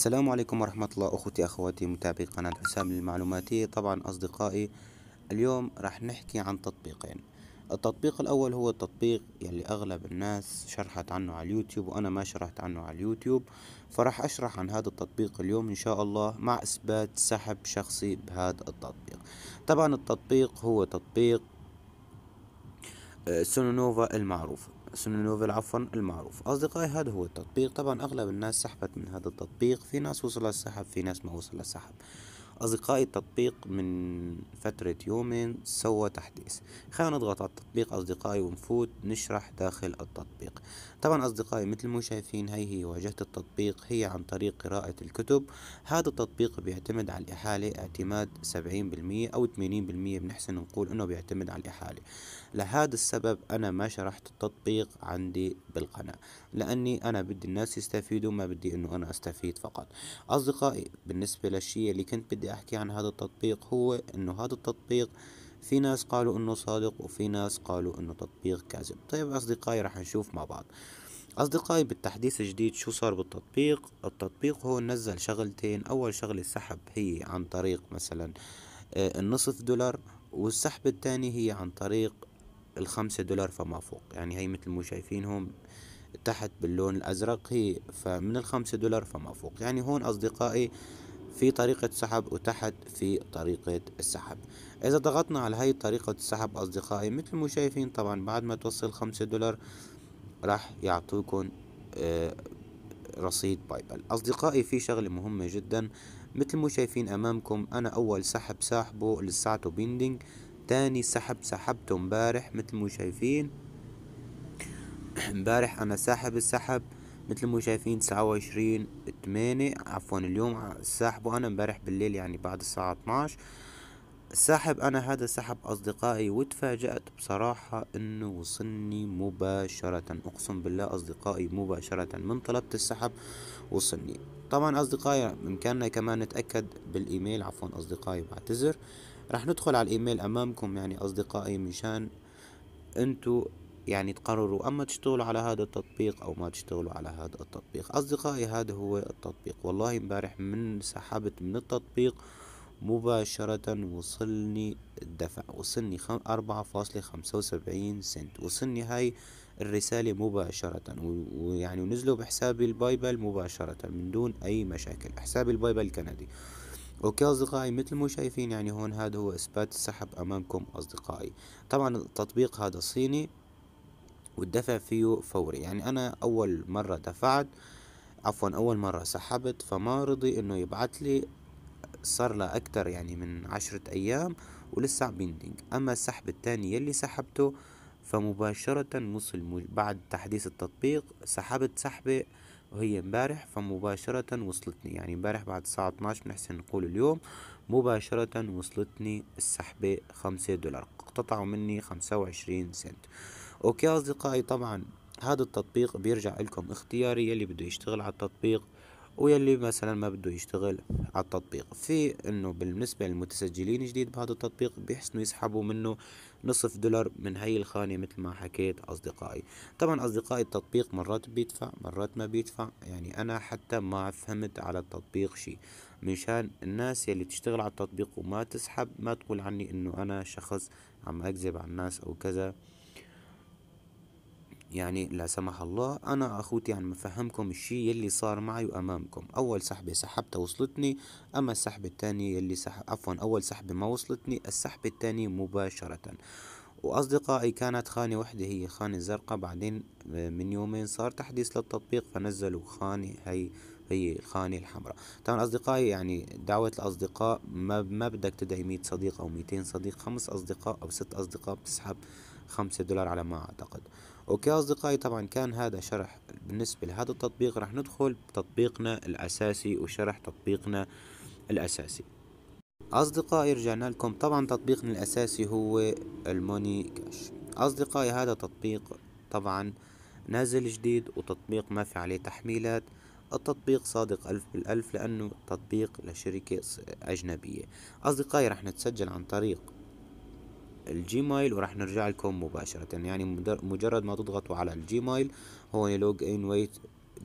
السلام عليكم ورحمة الله أخوتي أخواتي متابعي قناة حسام المعلوماتية طبعا أصدقائي اليوم راح نحكي عن تطبيقين التطبيق الأول هو التطبيق يلي أغلب الناس شرحت عنه على اليوتيوب وأنا ما شرحت عنه على اليوتيوب فراح أشرح عن هذا التطبيق اليوم إن شاء الله مع إثبات سحب شخصي بهذا التطبيق طبعا التطبيق هو تطبيق آه، سونونوفا المعروف اسم عفوا المعروف أصدقائي هذا هو التطبيق طبعا أغلب الناس سحبت من هذا التطبيق في ناس وصل السحب في ناس ما وصل السحب أصدقائي التطبيق من فترة يومين سوى تحديث خلينا نضغط على التطبيق أصدقائي ونفوت نشرح داخل التطبيق طبعا أصدقائي مثل ما شايفين هي هي واجهة التطبيق هي عن طريق قراءة الكتب هذا التطبيق بيعتمد على الإحالة اعتماد سبعين بالمية أو ثمانين بالمية بنحسن نقول إنه بيعتمد على الإحالة لهذا السبب أنا ما شرحت التطبيق عندي بالقناة لأني أنا بدي الناس يستفيدوا ما بدي إنه أنا أستفيد فقط أصدقائي بالنسبة للشيء اللي كنت بدي بدي احكي عن هذا التطبيق هو انه هذا التطبيق في ناس قالوا انه صادق وفي ناس قالوا انه تطبيق كاذب طيب اصدقائي رح نشوف مع بعض أصدقائي بالتحديث الجديد شو صار بالتطبيق التطبيق هو نزل شغلتين أول شغلة السحب هي عن طريق مثلا آه، النصف دولار والسحب الثاني هي عن طريق الخمسة دولار فما فوق يعني هي مثل ما شايفين هون تحت باللون الأزرق هي فمن الخمسة دولار فما فوق يعني هون أصدقائي في طريقة سحب وتحت في طريقة السحب إذا ضغطنا على هاي طريقة السحب أصدقائي مثل ما شايفين طبعا بعد ما توصل خمسة دولار راح يعطوكم آه، رصيد بايبل أصدقائي في شغلة مهمة جدا مثل ما شايفين أمامكم أنا أول سحب ساحبه لساعته بيندينج تاني سحب سحبته امبارح مثل ما شايفين امبارح أنا ساحب السحب مثل ما شايفين تسعة وعشرين تمانية عفوا اليوم ساحبه أنا امبارح بالليل يعني بعد الساعة اتناش ساحب انا هذا سحب اصدقائي وتفاجأت بصراحة انه وصلني مباشرة اقسم بالله اصدقائي مباشرة من طلبت السحب وصلني طبعا اصدقائي بامكاننا كمان نتأكد بالايميل عفوا اصدقائي بعتذر رح ندخل على الايميل امامكم يعني اصدقائي مشان انتو يعني تقرروا أما تشتغلوا على هذا التطبيق أو ما تشتغلوا على هذا التطبيق أصدقائي هذا هو التطبيق والله امبارح من سحبت من التطبيق مباشرة وصلني الدفع وصلني أربعة فاصلة خمسة وسبعين سنت وصلني هاي الرسالة مباشرة ويعني ونزلوا بحسابي البايبل مباشرة من دون أي مشاكل حساب البايبل الكندي اوكي اصدقائي مثل ما شايفين يعني هون هذا هو اثبات السحب امامكم اصدقائي طبعا التطبيق هذا صيني والدفع فيه فوري يعني أنا أول مرة دفعت عفوا أول مرة سحبت فما رضي إنه يبعت لي صار له أكتر يعني من عشرة أيام ولسه بيندنج أما السحب التاني يلي سحبته فمباشرة وصل بعد تحديث التطبيق سحبت سحبة وهي امبارح فمباشرة وصلتني يعني امبارح بعد الساعة 12 بنحسن نقول اليوم مباشرة وصلتني السحبة خمسة دولار اقتطعوا مني خمسة وعشرين سنت اوكي اصدقائي طبعا هذا التطبيق بيرجع لكم اختياري يلي بده يشتغل على التطبيق ويلي مثلا ما بده يشتغل على التطبيق في انه بالنسبه للمتسجلين جديد بهذا التطبيق بيحسنوا يسحبوا منه نصف دولار من هي الخانه مثل ما حكيت اصدقائي طبعا اصدقائي التطبيق مرات بيدفع مرات ما بيدفع يعني انا حتى ما فهمت على التطبيق شيء مشان الناس يلي تشتغل على التطبيق وما تسحب ما تقول عني انه انا شخص عم اكذب على الناس او كذا يعني لا سمح الله انا اخوتي عم يعني بفهمكم الشيء يلي صار معي وامامكم اول سحبه سحبتها وصلتني اما السحبه الثانيه يلي سحب عفوا اول سحبه ما وصلتني السحبه الثانيه مباشره واصدقائي كانت خانه وحده هي خانه زرقاء بعدين آه، من يومين صار تحديث للتطبيق فنزلوا خانه هي هي الخانة الحمراء طبعا أصدقائي يعني دعوة الأصدقاء ما, ما بدك تدعي 100 صديق أو 200 صديق خمس أصدقاء أو ست أصدقاء بتسحب خمسة دولار على ما أعتقد اوكي اصدقائي طبعا كان هذا شرح بالنسبة لهذا التطبيق رح ندخل بتطبيقنا الاساسي وشرح تطبيقنا الاساسي اصدقائي رجعنا لكم طبعا تطبيقنا الاساسي هو الموني كاش اصدقائي هذا تطبيق طبعا نازل جديد وتطبيق ما في عليه تحميلات التطبيق صادق ألف بالألف لأنه تطبيق لشركة أجنبية أصدقائي رح نتسجل عن طريق الجيميل وراح نرجع لكم مباشرة يعني مجرد ما تضغطوا على الجيميل هو لوج ان ويت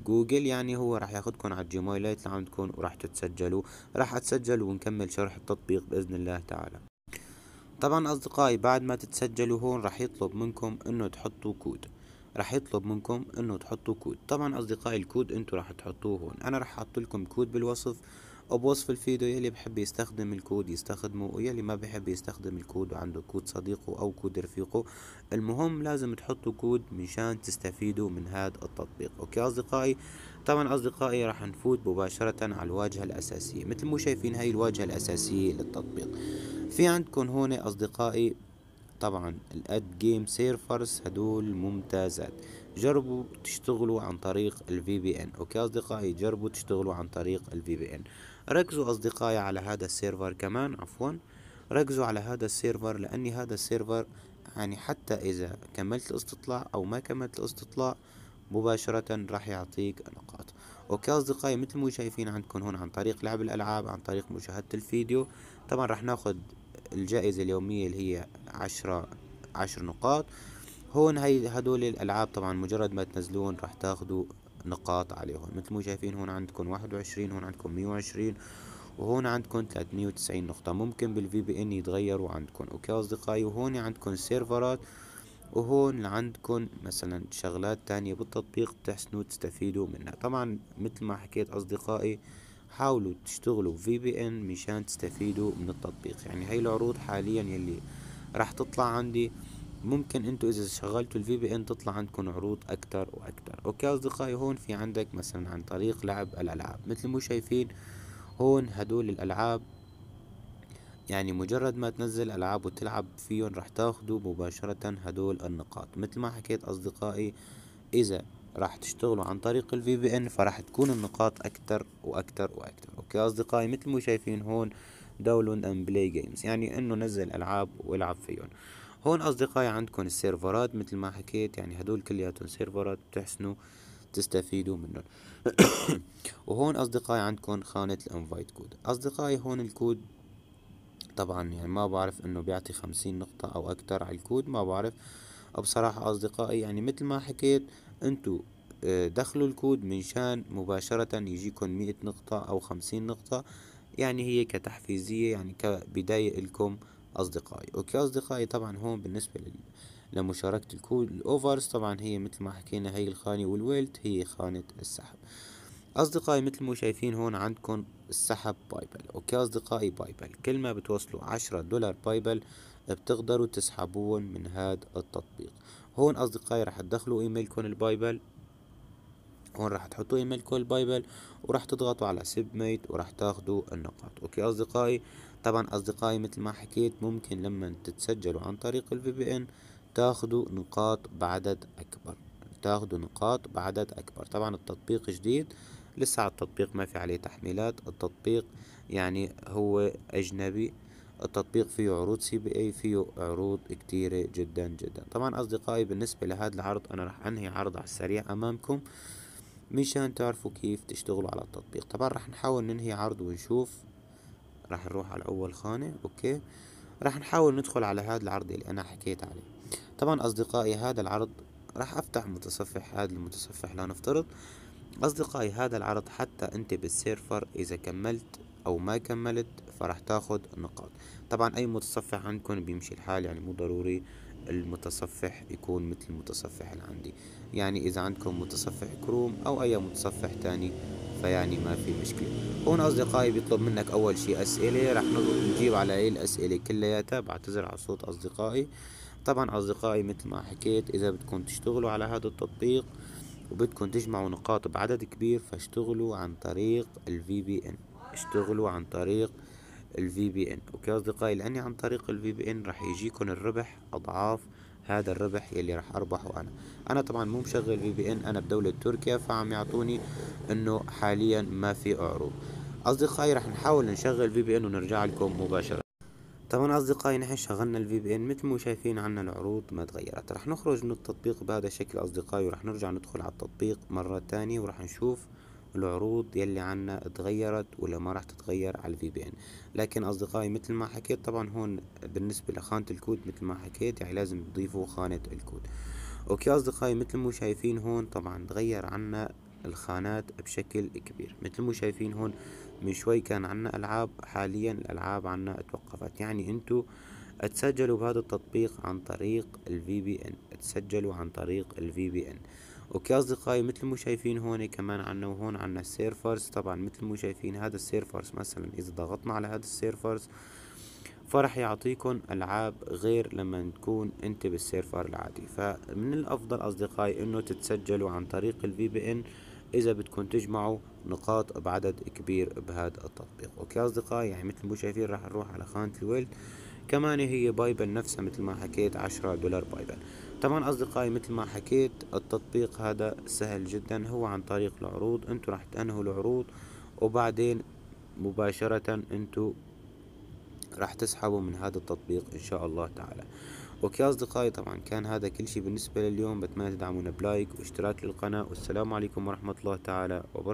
جوجل يعني هو راح ياخدكم على الجيميل اللي عندكم وراح تتسجلوا راح اتسجل ونكمل شرح التطبيق باذن الله تعالى طبعا اصدقائي بعد ما تتسجلوا هون راح يطلب منكم انه تحطوا كود راح يطلب منكم انه تحطوا كود طبعا اصدقائي الكود انتم راح تحطوه هون انا راح احط لكم كود بالوصف وبوصف الفيديو يلي بحب يستخدم الكود يستخدمه ويلي ما بحب يستخدم الكود وعنده كود صديقه أو كود رفيقه المهم لازم تحطوا كود مشان تستفيدوا من هذا التطبيق أوكي أصدقائي طبعا أصدقائي راح نفوت مباشرة على الواجهة الأساسية مثل ما شايفين هاي الواجهة الأساسية للتطبيق في عندكم هون أصدقائي طبعا الاد جيم سيرفرز هدول ممتازات جربوا تشتغلوا عن طريق الفي بي ان اوكي اصدقائي جربوا تشتغلوا عن طريق الفي بي ان ركزوا أصدقائي على هذا السيرفر كمان عفوا ركزوا على هذا السيرفر لأني هذا السيرفر يعني حتى إذا كملت الاستطلاع أو ما كملت الاستطلاع مباشرة راح يعطيك نقاط اوكي اصدقائي مثل ما شايفين عندكم هون عن طريق لعب الالعاب عن طريق مشاهدة الفيديو طبعا راح ناخذ الجائزة اليومية اللي هي عشرة عشر نقاط هون هاي هدول الالعاب طبعا مجرد ما تنزلون راح تاخذوا نقاط عليهم مثل ما شايفين هون عندكم واحد وعشرين هون عندكم مية وعشرين وهون عندكم 390 نقطة ممكن بالفي بي ان يتغيروا عندكم اوكي اصدقائي وهون عندكم سيرفرات وهون عندكم مثلا شغلات تانية بالتطبيق تحسنوا تستفيدوا منها طبعا مثل ما حكيت اصدقائي حاولوا تشتغلوا في بي ان مشان تستفيدوا من التطبيق يعني هاي العروض حاليا يلي راح تطلع عندي ممكن انتو اذا شغلتوا الفي بي ان تطلع عندكم عروض اكتر واكتر اوكي اصدقائي هون في عندك مثلا عن طريق لعب الالعاب مثل مو شايفين هون هدول الالعاب يعني مجرد ما تنزل العاب وتلعب فيهم راح تاخدوا مباشرة هدول النقاط مثل ما حكيت اصدقائي اذا راح تشتغلوا عن طريق الفي بي ان فراح تكون النقاط اكتر واكتر واكتر اوكي اصدقائي مثل مو شايفين هون داونلود اند بلاي جيمز يعني انه نزل العاب والعب فيهم هون أصدقائي عندكم السيرفرات مثل ما حكيت يعني هدول كلياتهم سيرفرات بتحسنوا تستفيدوا منهم وهون أصدقائي عندكم خانة الانفايت كود أصدقائي هون الكود طبعا يعني ما بعرف انه بيعطي خمسين نقطة او اكتر على الكود ما بعرف بصراحة اصدقائي يعني مثل ما حكيت انتو آه، دخلوا الكود من شان مباشرة يجيكم مئة نقطة او خمسين نقطة يعني هي كتحفيزية يعني كبداية الكم أصدقائي أوكي أصدقائي طبعا هون بالنسبة لل... لمشاركة الكود الأوفرز طبعا هي مثل ما حكينا هي الخانة والويلت هي خانة السحب أصدقائي مثل ما شايفين هون عندكم السحب بايبل أوكي أصدقائي بايبل كل ما بتوصلوا عشرة دولار بايبل بتقدروا تسحبون من هذا التطبيق هون أصدقائي رح تدخلوا إيميلكم البايبل هون راح تحطوا ايميل كول بايبل وراح تضغطوا على سب ميت وراح تاخذوا النقاط اوكي اصدقائي طبعا اصدقائي مثل ما حكيت ممكن لما تتسجلوا عن طريق الفي بي ان تاخذوا نقاط بعدد اكبر تاخذوا نقاط بعدد اكبر طبعا التطبيق جديد لسه على التطبيق ما في عليه تحميلات التطبيق يعني هو اجنبي التطبيق فيه عروض سي بي اي فيه عروض كتيرة جدا جدا طبعا اصدقائي بالنسبة لهذا العرض انا راح انهي عرض على السريع امامكم مشان تعرفوا كيف تشتغلوا على التطبيق طبعا راح نحاول ننهي عرض ونشوف راح نروح على اول خانة اوكي راح نحاول ندخل على هذا العرض اللي انا حكيت عليه طبعا اصدقائي هذا العرض راح افتح متصفح هذا المتصفح لنفترض اصدقائي هذا العرض حتى انت بالسيرفر اذا كملت او ما كملت فراح تاخد نقاط طبعا اي متصفح عندكم بيمشي الحال يعني مو ضروري المتصفح يكون مثل المتصفح اللي عندي يعني إذا عندكم متصفح كروم أو أي متصفح تاني فيعني ما في مشكلة هون أصدقائي بيطلب منك أول شيء أسئلة رح نجيب على الأسئلة كلياتها بعتذر على صوت أصدقائي طبعا أصدقائي مثل ما حكيت إذا بدكم تشتغلوا على هذا التطبيق وبدكم تجمعوا نقاط بعدد كبير فاشتغلوا عن طريق الفي بي ان اشتغلوا عن طريق الفي بي ان اوكي اصدقائي لاني عن طريق الفي بي ان راح يجيكم الربح اضعاف هذا الربح يلي راح اربحه انا انا طبعا مو مشغل في بي ان انا بدولة تركيا فعم يعطوني انه حاليا ما في عروض اصدقائي راح نحاول نشغل في بي ان ونرجع لكم مباشرة طبعا اصدقائي نحن شغلنا الفي بي ان مثل ما شايفين عنا العروض ما تغيرت راح نخرج من التطبيق بهذا الشكل اصدقائي وراح نرجع ندخل على التطبيق مرة تانية وراح نشوف العروض يلي عنا اتغيرت ولا ما راح تتغير على الفي بي ان لكن اصدقائي مثل ما حكيت طبعا هون بالنسبه لخانه الكود مثل ما حكيت يعني لازم تضيفوا خانه الكود اوكي اصدقائي مثل ما شايفين هون طبعا تغير عنا الخانات بشكل كبير مثل ما شايفين هون من شوي كان عنا العاب حاليا الالعاب عنا توقفت يعني انتو تسجلوا بهذا التطبيق عن طريق الفي بي ان تسجلوا عن طريق الفي بي ان اوكي اصدقائي مثل ما شايفين هون كمان عنا وهون عنا السيرفرز طبعا مثل ما شايفين هذا السيرفرز مثلا اذا ضغطنا على هذا السيرفرز فرح يعطيكم العاب غير لما تكون انت بالسيرفر العادي فمن الافضل اصدقائي انه تتسجلوا عن طريق الفي بي ان اذا بدكم تجمعوا نقاط بعدد كبير بهذا التطبيق اوكي اصدقائي يعني مثل ما شايفين راح نروح على خانة الويلد كمان هي بايبل نفسها مثل ما حكيت عشرة دولار بايبل طبعا اصدقائي مثل ما حكيت التطبيق هذا سهل جدا هو عن طريق العروض انتو راح تنهوا العروض وبعدين مباشرة انتو راح تسحبوا من هذا التطبيق ان شاء الله تعالى اوكي اصدقائي طبعا كان هذا كل شيء بالنسبة لليوم بتمنى تدعمونا بلايك واشتراك للقناة والسلام عليكم ورحمة الله تعالى وبركاته